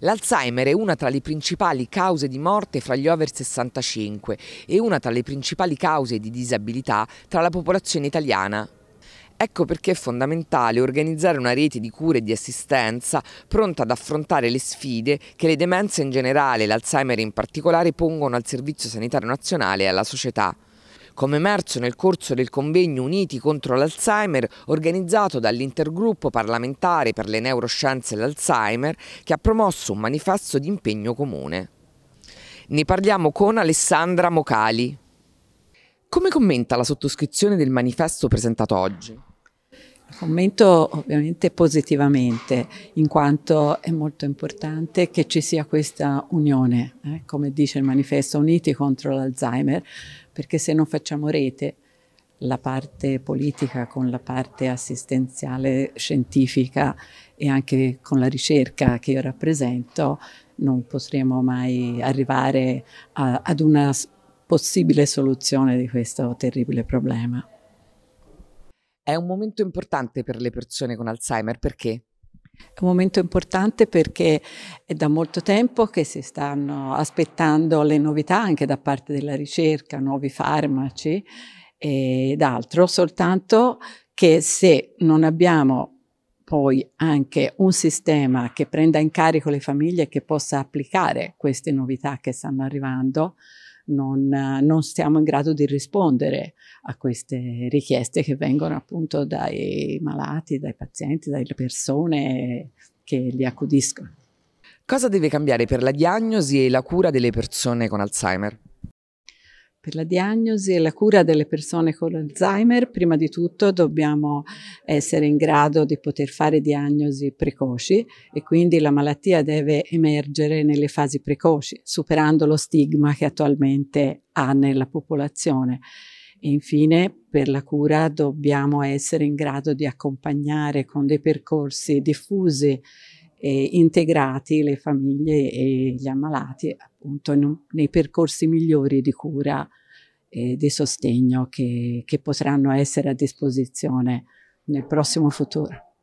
L'Alzheimer è una tra le principali cause di morte fra gli over 65 e una tra le principali cause di disabilità tra la popolazione italiana. Ecco perché è fondamentale organizzare una rete di cure e di assistenza pronta ad affrontare le sfide che le demenze in generale e l'Alzheimer in particolare pongono al Servizio Sanitario Nazionale e alla società come emerso nel corso del convegno Uniti contro l'Alzheimer organizzato dall'intergruppo parlamentare per le neuroscienze e l'Alzheimer che ha promosso un manifesto di impegno comune. Ne parliamo con Alessandra Mocali. Come commenta la sottoscrizione del manifesto presentato oggi? Commento ovviamente positivamente, in quanto è molto importante che ci sia questa unione, eh, come dice il manifesto, uniti contro l'Alzheimer, perché se non facciamo rete, la parte politica con la parte assistenziale scientifica e anche con la ricerca che io rappresento, non potremo mai arrivare a, ad una possibile soluzione di questo terribile problema. È un momento importante per le persone con Alzheimer, perché? È un momento importante perché è da molto tempo che si stanno aspettando le novità anche da parte della ricerca, nuovi farmaci ed altro, soltanto che se non abbiamo poi anche un sistema che prenda in carico le famiglie e che possa applicare queste novità che stanno arrivando, non, non siamo in grado di rispondere a queste richieste che vengono appunto dai malati, dai pazienti, dalle persone che li accudiscono. Cosa deve cambiare per la diagnosi e la cura delle persone con Alzheimer? Per la diagnosi e la cura delle persone con Alzheimer, prima di tutto dobbiamo essere in grado di poter fare diagnosi precoci e quindi la malattia deve emergere nelle fasi precoci, superando lo stigma che attualmente ha nella popolazione. E infine, per la cura dobbiamo essere in grado di accompagnare con dei percorsi diffusi eh, integrati le famiglie e gli ammalati appunto in, nei percorsi migliori di cura e di sostegno che, che potranno essere a disposizione nel prossimo futuro.